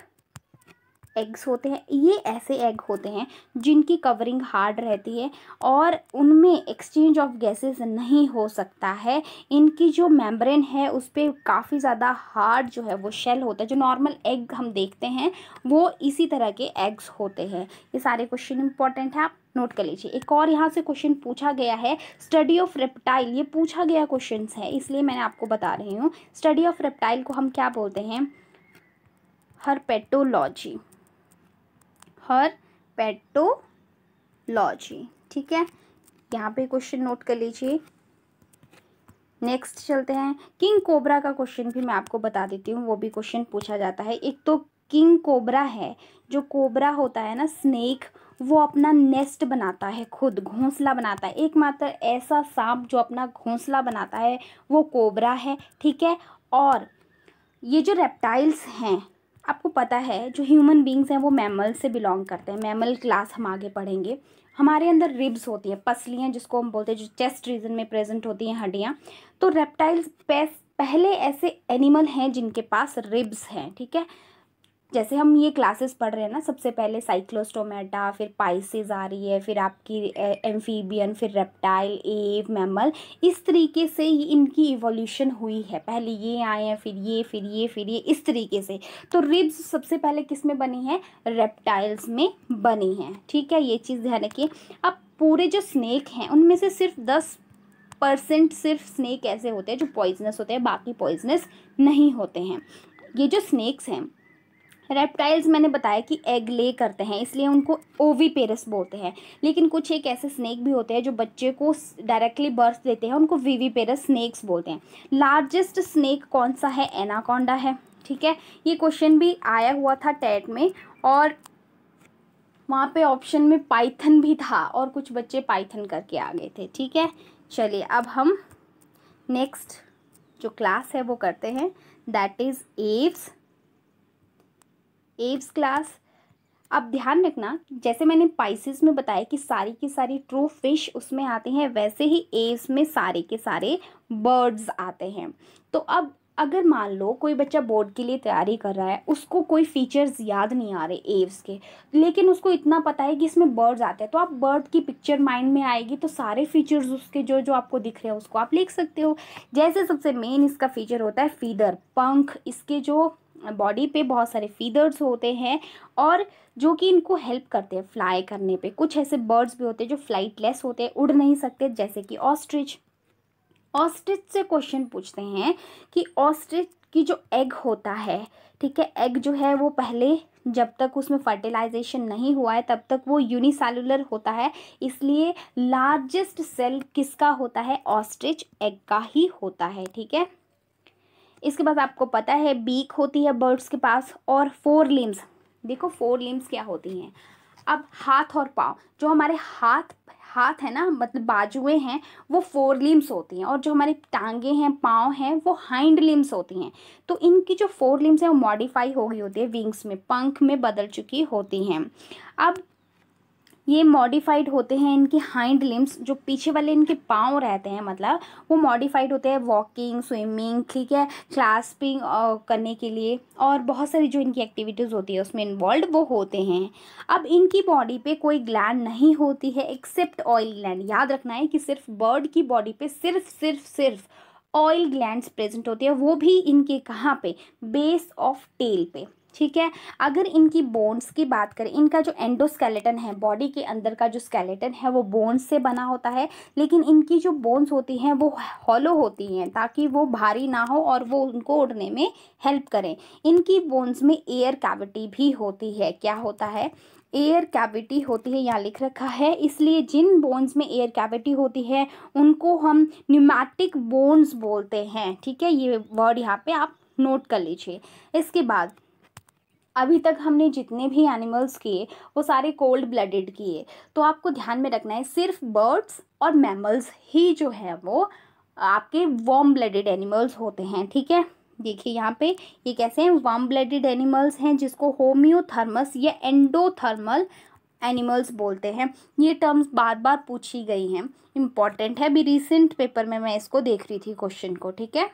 एग्स होते हैं ये ऐसे एग होते हैं जिनकी कवरिंग हार्ड रहती है और उनमें एक्सचेंज ऑफ गैसेस नहीं हो सकता है इनकी जो मेम्ब्रेन है उस पर काफ़ी ज़्यादा हार्ड जो है वो शेल होता है जो नॉर्मल एग हम देखते हैं वो इसी तरह के एग्स होते हैं ये सारे क्वेश्चन इंपॉर्टेंट हैं आप नोट कर लीजिए एक और यहाँ से क्वेश्चन पूछा गया है स्टडी ऑफ रेप्टाइल ये पूछा गया क्वेश्चन है इसलिए मैंने आपको बता रही हूँ स्टडी ऑफ रेप्टाइल को हम क्या बोलते हैं हरपेटोलॉजी हर्पेटोलॉजी ठीक है यहाँ पे क्वेश्चन नोट कर लीजिए नेक्स्ट चलते हैं किंग कोबरा का क्वेश्चन भी मैं आपको बता देती हूँ वो भी क्वेश्चन पूछा जाता है एक तो किंग कोबरा है जो कोबरा होता है ना स्नेक वो अपना नेस्ट बनाता है खुद घोंसला बनाता है एकमात्र ऐसा सांप जो अपना घोंसला बनाता है वो कोबरा है ठीक है और ये जो रेप्टाइल्स हैं आपको पता है जो ह्यूमन बींग्स हैं वो मैमल से बिलोंग करते हैं मैमल क्लास हम आगे पढ़ेंगे हमारे अंदर रिब्स होती हैं पसलियाँ जिसको हम बोलते हैं जो चेस्ट रीजन में प्रेजेंट होती हैं हड्डियाँ तो रेप्टाइल्स पेस पहले ऐसे एनिमल हैं जिनके पास रिब्स हैं ठीक है जैसे हम ये क्लासेस पढ़ रहे हैं ना सबसे पहले साइक्लोस्टोमेटा फिर पाइसिस आ रही है फिर आपकी एम्फीबियन फिर रेप्टाइल एव मैमल इस तरीके से इनकी इवोल्यूशन हुई है पहले ये आए हैं फिर ये फिर ये फिर ये इस तरीके से तो रिब्स सबसे पहले किस में बनी है रेप्टाइल्स में बनी हैं ठीक है ये चीज़ ध्यान रखिए अब पूरे जो स्नेक हैं उनमें से सिर्फ दस परसेंट सिर्फ स्नेक ऐसे होते हैं जो पॉइजनस होते हैं बाकी पॉइजनस नहीं होते हैं ये जो स्नेक्स हैं रेप्टाइल्स मैंने बताया कि एग ले करते हैं इसलिए उनको ओवी पेरस बोलते हैं लेकिन कुछ एक ऐसे स्नेक भी होते हैं जो बच्चे को डायरेक्टली बर्थ देते हैं उनको वीवी पेरस स्नेक्स बोलते हैं लार्जेस्ट स्नेक कौन सा है एनाकोंडा है ठीक है ये क्वेश्चन भी आया हुआ था टेट में और वहाँ पे ऑप्शन में पाइथन भी था और कुछ बच्चे पाइथन करके आ गए थे ठीक है चलिए अब हम नेक्स्ट जो क्लास है वो करते हैं that is aves aves class अब ध्यान रखना जैसे मैंने पाइसिस में बताया कि सारी की सारी ट्रू फिश उसमें आते हैं वैसे ही एव्स में सारे के सारे बर्ड्स आते हैं तो अब अगर मान लो कोई बच्चा बोर्ड के लिए तैयारी कर रहा है उसको कोई फीचर्स याद नहीं आ रहे एव्स के लेकिन उसको इतना पता है कि इसमें बर्ड्स आते हैं तो आप बर्ड की पिक्चर माइंड में आएगी तो सारे फीचर्स उसके जो जो आपको दिख रहे हैं उसको आप लिख सकते हो जैसे सबसे मेन इसका फीचर होता है फीदर पंख इसके जो बॉडी पे बहुत सारे फीदर्स होते हैं और जो कि इनको हेल्प करते हैं फ्लाई करने पे कुछ ऐसे बर्ड्स भी होते हैं जो फ्लाइटलेस होते हैं उड़ नहीं सकते जैसे कि ऑस्ट्रिच ऑस्ट्रिच से क्वेश्चन पूछते हैं कि ऑस्ट्रिच की जो एग होता है ठीक है एग जो है वो पहले जब तक उसमें फर्टिलाइजेशन नहीं हुआ है तब तक वो यूनिसेलुलर होता है इसलिए लार्जेस्ट सेल किसका होता है ऑस्ट्रिच एग का ही होता है ठीक है इसके बाद आपको पता है बीक होती है बर्ड्स के पास और फोर लिम्स देखो फोर लिम्स क्या होती हैं अब हाथ और पाँव जो हमारे हाथ हाथ है ना मतलब बाजुए हैं वो फोर लिम्स होती हैं और जो हमारी टांगे हैं पाँव हैं वो हाइंड लिम्स होती हैं तो इनकी जो फोर लिम्स हैं वो मॉडिफाई हो गई होती है विंग्स में पंख में बदल चुकी होती हैं अब ये मॉडिफाइड होते हैं इनके हाइंड लिम्स जो पीछे वाले इनके पाँव रहते हैं मतलब वो मॉडिफाइड होते हैं वॉकिंग स्विमिंग ठीक है क्लास्पिंग करने के लिए और बहुत सारी जो इनकी एक्टिविटीज़ होती है उसमें इन्वॉल्व वो होते हैं अब इनकी बॉडी पे कोई ग्लैंड नहीं होती है एक्सेप्ट ऑयल ग्लैंड याद रखना है कि सिर्फ बर्ड की बॉडी पर सिर्फ सिर्फ सिर्फ ऑयल ग्लैंड प्रेजेंट होते हैं वो भी इनके कहाँ पे बेस ऑफ टेल पे ठीक है अगर इनकी बोन्स की बात करें इनका जो एंडोस्केलेटन है बॉडी के अंदर का जो स्केलेटन है वो बोन्स से बना होता है लेकिन इनकी जो बोन्स होती हैं वो हॉलो होती हैं ताकि वो भारी ना हो और वो उनको उड़ने में हेल्प करें इनकी बोन्स में एयर कैविटी भी होती है क्या होता है एयर कैविटी होती है यहाँ लिख रखा है इसलिए जिन बोन्स में एयर कैविटी होती है उनको हम न्यूमैटिक बोन्स बोलते हैं ठीक है ये वर्ड यहाँ पे आप नोट कर लीजिए इसके बाद अभी तक हमने जितने भी एनिमल्स किए वो सारे कोल्ड ब्लडेड किए तो आपको ध्यान में रखना है सिर्फ बर्ड्स और मैमल्स ही जो है वो आपके वॉम ब्लडेड एनिमल्स होते हैं ठीक है देखिए यहाँ पे ये कैसे हैं वार्म ब्लडेड एनिमल्स हैं जिसको होम्योथर्मस या एंडोथर्मल एनिमल्स बोलते हैं ये टर्म्स बार बार पूछी गई हैं इम्पॉर्टेंट है अभी रिसेंट पेपर में मैं इसको देख रही थी क्वेश्चन को ठीक है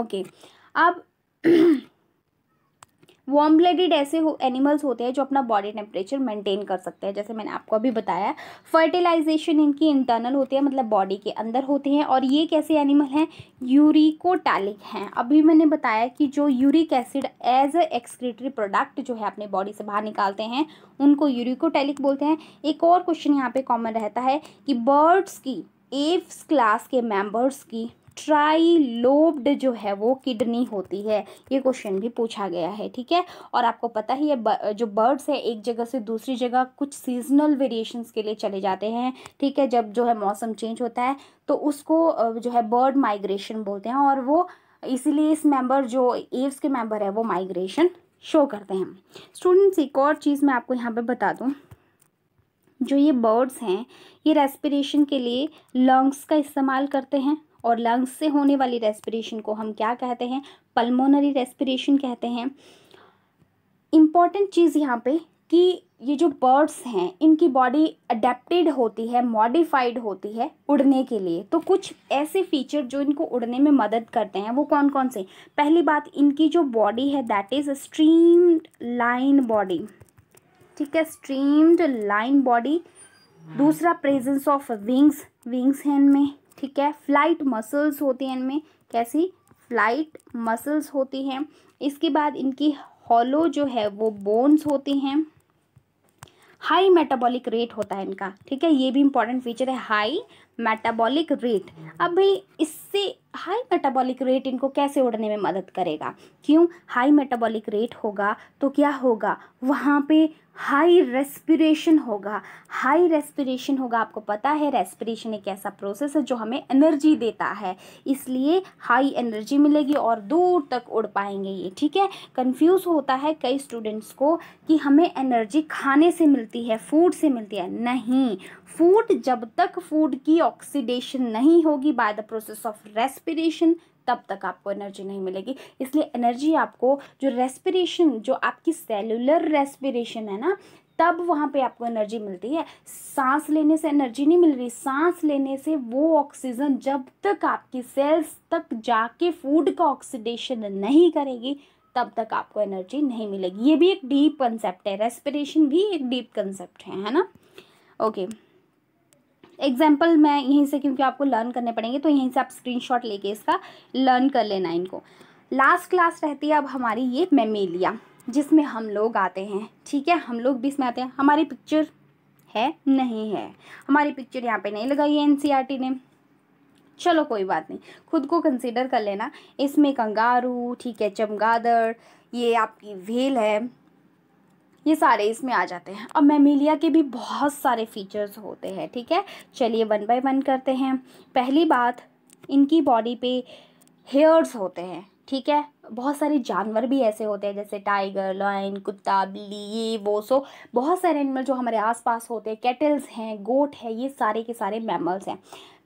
ओके अब वार्म ब्लडेड ऐसे हो एनिमल्स होते हैं जो अपना बॉडी टेम्परेचर मेंटेन कर सकते हैं जैसे मैंने आपको अभी बताया फर्टिलाइजेशन इनकी इंटरनल होती है मतलब बॉडी के अंदर होते हैं और ये कैसे एनिमल हैं यूरिकोटैलिक हैं अभी मैंने बताया कि जो uric acid as a excretory product जो है अपने बॉडी से बाहर निकालते हैं उनको यूरिकोटैलिक बोलते हैं एक और क्वेश्चन यहाँ पर कॉमन रहता है कि बर्ड्स की एव्स क्लास के मेम्बर्स की लोब्ड जो है वो किडनी होती है ये क्वेश्चन भी पूछा गया है ठीक है और आपको पता ही है जो बर्ड्स है एक जगह से दूसरी जगह कुछ सीजनल वेरिएशंस के लिए चले जाते हैं ठीक है जब जो है मौसम चेंज होता है तो उसको जो है बर्ड माइग्रेशन बोलते हैं और वो इसीलिए इस मेंबर जो एव्स के मेंबर है वो माइग्रेशन शो करते हैं स्टूडेंट्स एक और चीज़ मैं आपको यहाँ पे बता दूँ जो ये बर्ड्स हैं ये रेस्पिरेशन के लिए लंग्स का इस्तेमाल करते हैं और लंग्स से होने वाली रेस्पिरेशन को हम क्या कहते हैं पल्मोनरी रेस्पिरेशन कहते हैं इम्पॉर्टेंट चीज़ यहाँ पे कि ये जो बर्ड्स हैं इनकी बॉडी अडेप्टेड होती है मॉडिफाइड होती है उड़ने के लिए तो कुछ ऐसे फीचर जो इनको उड़ने में मदद करते हैं वो कौन कौन से पहली बात इनकी जो बॉडी है that is streamline body ठीक है स्ट्रीम्ड लाइन बॉडी दूसरा प्रेजेंस ऑफ विंग्स विंग्स हैं इनमें ठीक है फ्लाइट मसल्स होती हैं इनमें कैसी फ्लाइट मसल्स होती हैं इसके बाद इनकी हॉलो जो है वो बोन्स होती हैं हाई मेटाबॉलिक रेट होता है इनका ठीक है ये भी इंपॉर्टेंट फीचर है हाई मेटाबॉलिक रेट अभी इससे हाई मेटाबॉलिक रेट इनको कैसे उड़ने में मदद करेगा क्यों हाई मेटाबॉलिक रेट होगा तो क्या होगा वहाँ पे हाई रेस्पिरेशन होगा हाई रेस्पिरेशन होगा आपको पता है रेस्पिरेशन एक ऐसा प्रोसेस है जो हमें एनर्जी देता है इसलिए हाई एनर्जी मिलेगी और दूर तक उड़ पाएंगे ये ठीक है कंफ्यूज होता है कई स्टूडेंट्स को कि हमें एनर्जी खाने से मिलती है फूड से मिलती है नहीं फूड जब तक फूड की ऑक्सीडेशन नहीं होगी by the process of respiration तब तक आपको एनर्जी नहीं मिलेगी इसलिए एनर्जी आपको जो रेस्पिरेशन जो आपकी सेलुलर रेस्पिरेशन है ना तब वहाँ पे आपको एनर्जी मिलती है सांस लेने से एनर्जी नहीं मिल रही सांस लेने से वो ऑक्सीजन जब तक आपकी सेल्स तक जाके फूड का ऑक्सीडेशन नहीं करेगी तब तक आपको एनर्जी नहीं मिलेगी ये भी एक डीप कंसेप्ट है रेस्पिरेशन भी एक डीप कंसेप्ट है है ना ओके okay. एग्जाम्पल मैं यहीं से क्योंकि आपको लर्न करने पड़ेंगे तो यहीं से आप शॉट लेके इसका लर्न कर लेना इनको लास्ट क्लास रहती है अब हमारी ये मेमेलिया जिसमें हम लोग आते हैं ठीक है हम लोग भी इसमें आते हैं हमारी पिक्चर है नहीं है हमारी पिक्चर यहाँ पे नहीं लगाई है एनसीईआरटी e ने चलो कोई बात नहीं खुद को कंसिडर कर लेना इसमें कंगारू ठीक है चमगादड़ ये आपकी व्हील है ये सारे इसमें आ जाते हैं अब मेमिलिया के भी बहुत सारे फीचर्स होते हैं ठीक है चलिए वन बाय वन करते हैं पहली बात इनकी बॉडी पे हेयर्स होते हैं ठीक है बहुत सारे जानवर भी ऐसे होते हैं जैसे टाइगर लाइन कुत्ता बिल्ली ये वो सो बहुत सारे एनिमल जो हमारे आसपास होते हैं कैटल्स हैं गोट है ये सारे के सारे मैमल्स हैं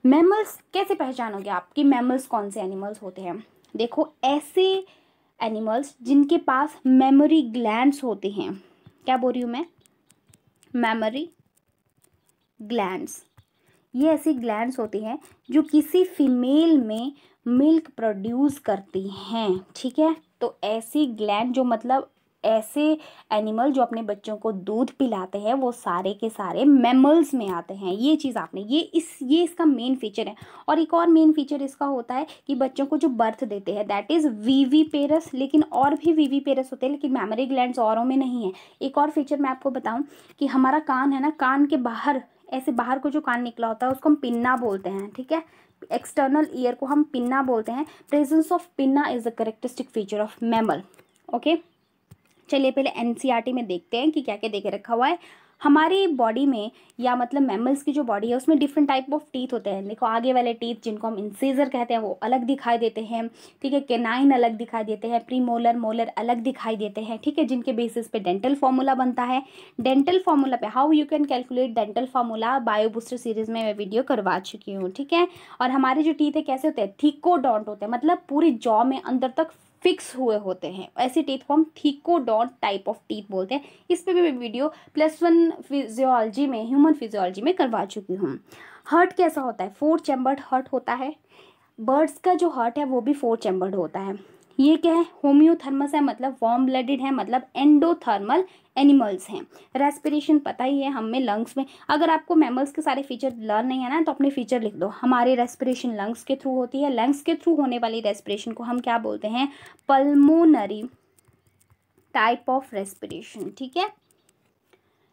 मैमल्स कैसे पहचानोगे आप कि मैमल्स कौन से एनिमल्स होते हैं देखो ऐसे एनिमल्स जिनके पास मेमोरी ग्लैंड्स होते हैं क्या बोल रही हूँ मैं मेमोरी ग्लैंड्स ये ऐसी ग्लैंड्स होती हैं जो किसी फीमेल में मिल्क प्रोड्यूस करती हैं ठीक है तो ऐसी ग्लैंड जो मतलब ऐसे एनिमल जो अपने बच्चों को दूध पिलाते हैं वो सारे के सारे मेमल्स में आते हैं ये चीज़ आपने ये इस ये इसका मेन फीचर है और एक और मेन फीचर इसका होता है कि बच्चों को जो बर्थ देते हैं दैट इज़ वीवी पेरस लेकिन और भी वीवी पेरस होते हैं लेकिन मेमोरी ग्लैंड औरों में नहीं है एक और फीचर मैं आपको बताऊँ कि हमारा कान है ना कान के बाहर ऐसे बाहर को जो कान निकला होता है उसको हम पिन्ना बोलते हैं ठीक है एक्सटर्नल ईयर को हम पिन्ना बोलते हैं presence of pinna is the characteristic feature of mammal okay चलिए पहले एन e में देखते हैं कि क्या क्या देखे रखा हुआ है हमारी बॉडी में या मतलब मैमल्स की जो बॉडी है उसमें डिफरेंट टाइप ऑफ टीथ होते हैं देखो आगे वाले टीथ जिनको हम इंसेजर कहते हैं वो अलग दिखाई देते हैं ठीक है केनाइन अलग दिखाई देते हैं प्री मोलर मोलर अलग दिखाई देते हैं ठीक है जिनके बेसिस पे डेंटल फार्मूला बनता है डेंटल फार्मूला पे how you can calculate dental formula biobooster series में मैं वीडियो करवा चुकी हूँ ठीक है और हमारे जो टीथ है कैसे होते हैं थीको डॉन्ट होते हैं मतलब पूरी जॉ में अंदर तक फिक्स हुए होते हैं ऐसे टीथ को हम थीकोडॉन टाइप ऑफ टीथ बोलते हैं इस पर भी मैं वीडियो प्लस वन फिजियोलॉजी में ह्यूमन फिजियोलॉजी में करवा चुकी हूँ हर्ट कैसा होता है फोर चैम्बर्ड हर्ट होता है बर्ड्स का जो हर्ट है वो भी फोर चैम्बर्ड होता है ये क्या है होम्योथर्मस है मतलब वार्म ब्लडेड है मतलब एंडोथर्मल एनिमल्स हैं रेस्पिरेशन पता ही है हमें लंग्स में अगर आपको मैमल्स के सारे फीचर लर्न नहीं है ना तो अपने फीचर लिख दो हमारे रेस्पिरेशन लंग्स के थ्रू होती है लंग्स के थ्रू होने वाली रेस्पिरेशन को हम क्या बोलते हैं पल्मोनरी टाइप ऑफ रेस्पिरेशन ठीक है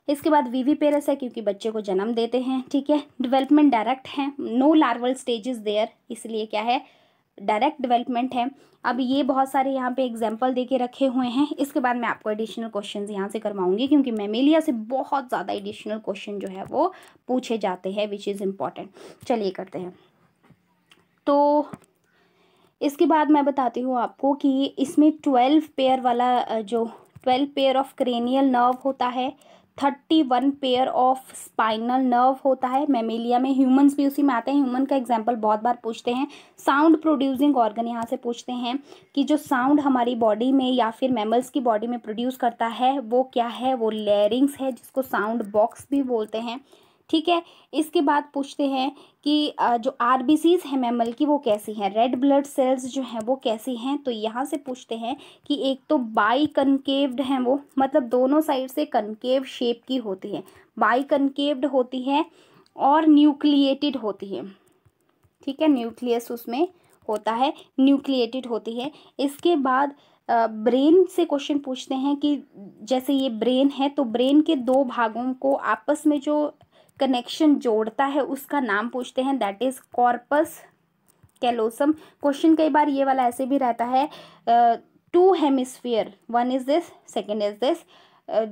इसके बाद वीवी पेरस है क्योंकि बच्चे को जन्म देते हैं ठीक है डेवलपमेंट डायरेक्ट है no larval stage is there इसलिए क्या है डायरेक्ट डेवलपमेंट है अब ये बहुत सारे यहाँ पे एग्जाम्पल दे के रखे हुए हैं इसके बाद मैं आपको एडिशनल क्वेश्चन यहाँ से करवाऊंगी क्योंकि मेमेलिया से बहुत ज़्यादा एडिशनल क्वेश्चन जो है वो पूछे जाते हैं विच इज़ इम्पॉर्टेंट चलिए करते हैं तो इसके बाद मैं बताती हूँ आपको कि इसमें ट्वेल्व पेयर वाला जो twelve pair of cranial nerve होता है thirty one pair of spinal nerve होता है मेमेलिया में ह्यूमंस भी उसी में आते हैं ह्यूमन का एग्जाम्पल बहुत बार पूछते हैं साउंड प्रोड्यूसिंग ऑर्गन यहाँ से पूछते हैं कि जो साउंड हमारी बॉडी में या फिर मेमल्स की बॉडी में प्रोड्यूस करता है वो क्या है वो लेरिंग्स है जिसको साउंड बॉक्स भी बोलते हैं ठीक है इसके बाद पूछते हैं कि जो आर बी सीज़ हैं मैमल की वो कैसी हैं रेड ब्लड सेल्स जो हैं वो कैसी हैं तो यहाँ से पूछते हैं कि एक तो बाई कनकेव्ड हैं वो मतलब दोनों साइड से कनकेव शेप की होती है बाई कनकेव्ड होती है और न्यूक्लिएटेड होती है ठीक है न्यूक्लियस उसमें होता है न्यूक्लिएटेड होती है इसके बाद ब्रेन से क्वेश्चन पूछते हैं कि जैसे ये ब्रेन है तो ब्रेन के दो भागों को आपस में जो कनेक्शन जोड़ता है उसका नाम पूछते हैं that is corpus callosum question कई बार ये वाला ऐसे भी रहता है two hemisphere one is this second is this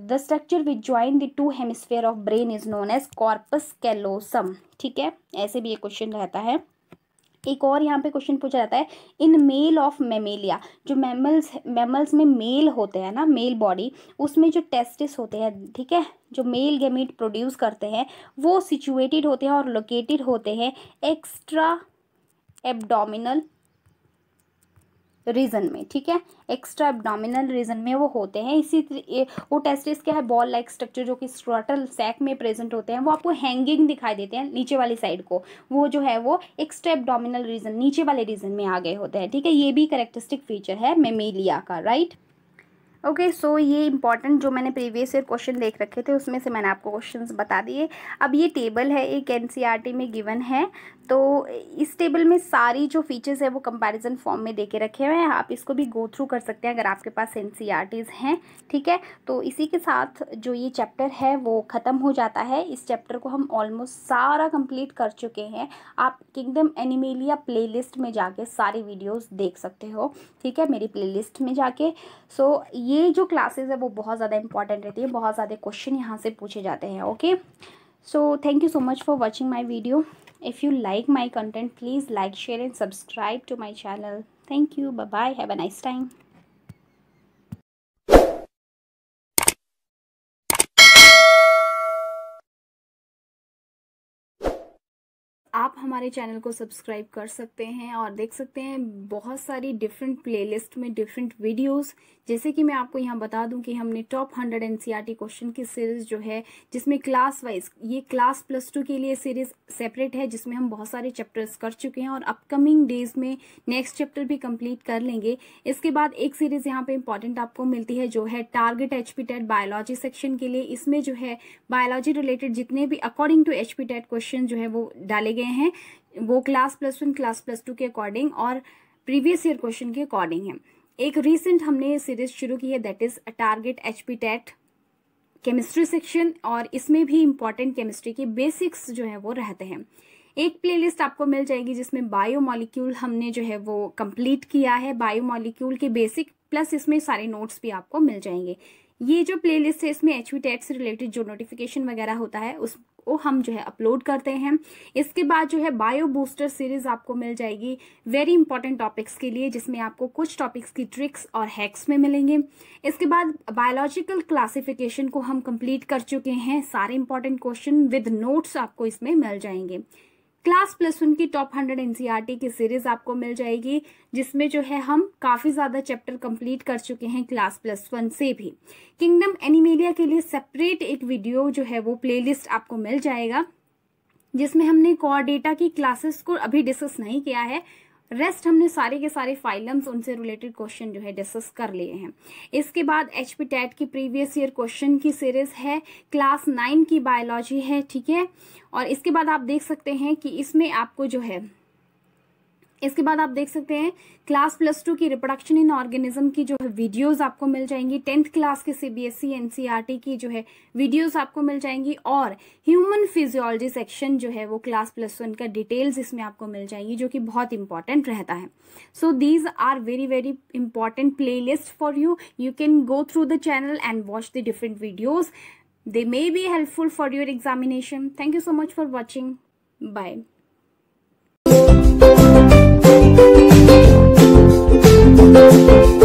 the structure which join the two hemisphere of brain is known as corpus callosum ठीक है ऐसे भी ये क्वेश्चन रहता है एक और यहाँ पे क्वेश्चन पूछा जाता है इन मेल ऑफ मेमेलिया जो मेमल्स मेमल्स में मेल होते हैं ना मेल बॉडी उसमें जो टेस्टिस होते हैं ठीक है जो मेल गेमीट प्रोड्यूस करते हैं वो सिचुएटेड होते हैं और लोकेटेड होते हैं एक्स्ट्रा एब्डोमिनल रीजन में ठीक है एक्स्ट्रा एबडोमिनल रीजन में वो होते हैं इसी वो टेस्टिस क्या है बॉल लाइक स्ट्रक्चर जो कि स्ट्रॉटल सैक में प्रेजेंट होते हैं वो आपको हैंगिंग दिखाई देते हैं नीचे वाली साइड को वो जो है वो एक्स्ट्रा एबडोमिनल रीजन नीचे वाले रीजन में आ गए होते हैं ठीक है ये भी करेक्टरिस्टिक फीचर है मेमेलिया का right okay okay, so so ये इंपॉर्टेंट जो मैंने प्रीवियस ईयर क्वेश्चन देख रखे थे उसमें से मैंने आपको क्वेश्चंस बता दिए अब ये टेबल है एक एन e में गिवन है तो इस टेबल में सारी जो फीचर्स है वो कंपैरिजन फॉर्म में देके रखे हुए हैं आप इसको भी गो थ्रू कर सकते हैं अगर आपके पास एन e हैं ठीक है तो इसी के साथ जो ये चैप्टर है वो ख़त्म हो जाता है इस चैप्टर को हम ऑलमोस्ट सारा कंप्लीट कर चुके हैं आप किंगडम एनिमेलिया प्ले में जाके सारी वीडियोज़ देख सकते हो ठीक है मेरी प्ले में जाके सो so, ये ये जो क्लासेस है वो बहुत ज़्यादा इंपॉर्टेंट रहती है बहुत ज़्यादा क्वेश्चन यहाँ से पूछे जाते हैं okay so thank you so much for watching my video if you like my content please like share and subscribe to my channel thank you bye have a nice time आप हमारे channel को subscribe कर सकते हैं और देख सकते हैं बहुत सारी डिफरेंट प्लेलिस्ट में डिफरेंट वीडियोस जैसे कि मैं आपको यहाँ बता दूं कि हमने टॉप हंड्रेड एनसीईआरटी क्वेश्चन की सीरीज़ जो है जिसमें क्लास वाइज ये क्लास प्लस टू के लिए सीरीज़ सेपरेट है जिसमें हम बहुत सारे चैप्टर्स कर चुके हैं और अपकमिंग डेज में नेक्स्ट चैप्टर भी कम्प्लीट कर लेंगे इसके बाद एक सीरीज़ यहाँ पर इंपॉर्टेंट आपको मिलती है जो है टारगेट एच बायोलॉजी सेक्शन के लिए इसमें जो है बायोलॉजी रिलेटेड जितने भी अकॉर्डिंग टू एच क्वेश्चन जो है वो डाले गए गए हैं वो class plus one class plus two के अकॉर्डिंग और प्रीवियस ईयर क्वेश्चन के अकॉर्डिंग है एक रिसेंट हमने सीरीज शुरू की है that is a target H P TET chemistry section और इसमें भी इम्पॉर्टेंट केमिस्ट्री के बेसिक्स जो है वो रहते हैं एक प्लेलिस्ट आपको मिल जाएगी जिसमें बायोमोलिक्यूल हमने जो है वो कंप्लीट किया है बायोमोलिक्यूल के बेसिक प्लस इसमें सारे नोट्स भी आपको मिल जाएंगे ये जो प्लेलिस्ट है इसमें एच टेट से रिलेटेड जो नोटिफिकेशन वगैरह होता है उस वो हम जो है अपलोड करते हैं इसके बाद जो है बायो बूस्टर सीरीज आपको मिल जाएगी वेरी इंपॉर्टेंट टॉपिक्स के लिए जिसमें आपको कुछ टॉपिक्स की ट्रिक्स और हैक्स में मिलेंगे इसके बाद बायोलॉजिकल क्लासिफिकेशन को हम कंप्लीट कर चुके हैं सारे इंपॉर्टेंट क्वेश्चन विद नोट्स आपको इसमें मिल जाएंगे क्लास प्लस वन की टॉप हंड्रेड एनसीईआरटी e की सीरीज आपको मिल जाएगी जिसमें जो है हम काफी ज्यादा चैप्टर कंप्लीट कर चुके हैं क्लास प्लस वन से भी किंगडम एनिमेलिया के लिए सेपरेट एक वीडियो जो है वो प्लेलिस्ट आपको मिल जाएगा जिसमें हमने कॉर डेटा की क्लासेस को अभी डिस्कस नहीं किया है रेस्ट हमने सारे के सारे फाइलम्स उनसे रिलेटेड क्वेश्चन जो है डिस्कस कर लिए हैं इसके बाद एच पी टैट की प्रीवियस ईयर क्वेश्चन की सीरीज है क्लास नाइन की बायोलॉजी है ठीक है और इसके बाद आप देख सकते हैं कि इसमें आपको जो है इसके बाद आप देख सकते हैं क्लास प्लस टू की रिप्रोडक्शन इन ऑर्गेनिज्म की जो है वीडियोस आपको मिल जाएंगी टेंथ क्लास के सीबीएसई एनसीईआरटी e की जो है वीडियोस आपको मिल जाएंगी और ह्यूमन फिजियोलॉजी सेक्शन जो है वो क्लास प्लस वन का डिटेल्स इसमें आपको मिल जाएंगी जो कि बहुत इंपॉर्टेंट रहता है so these are very very important playlist for you you can go through the channel and watch the different videos they may be helpful for your examination thank you so much for watching bye you.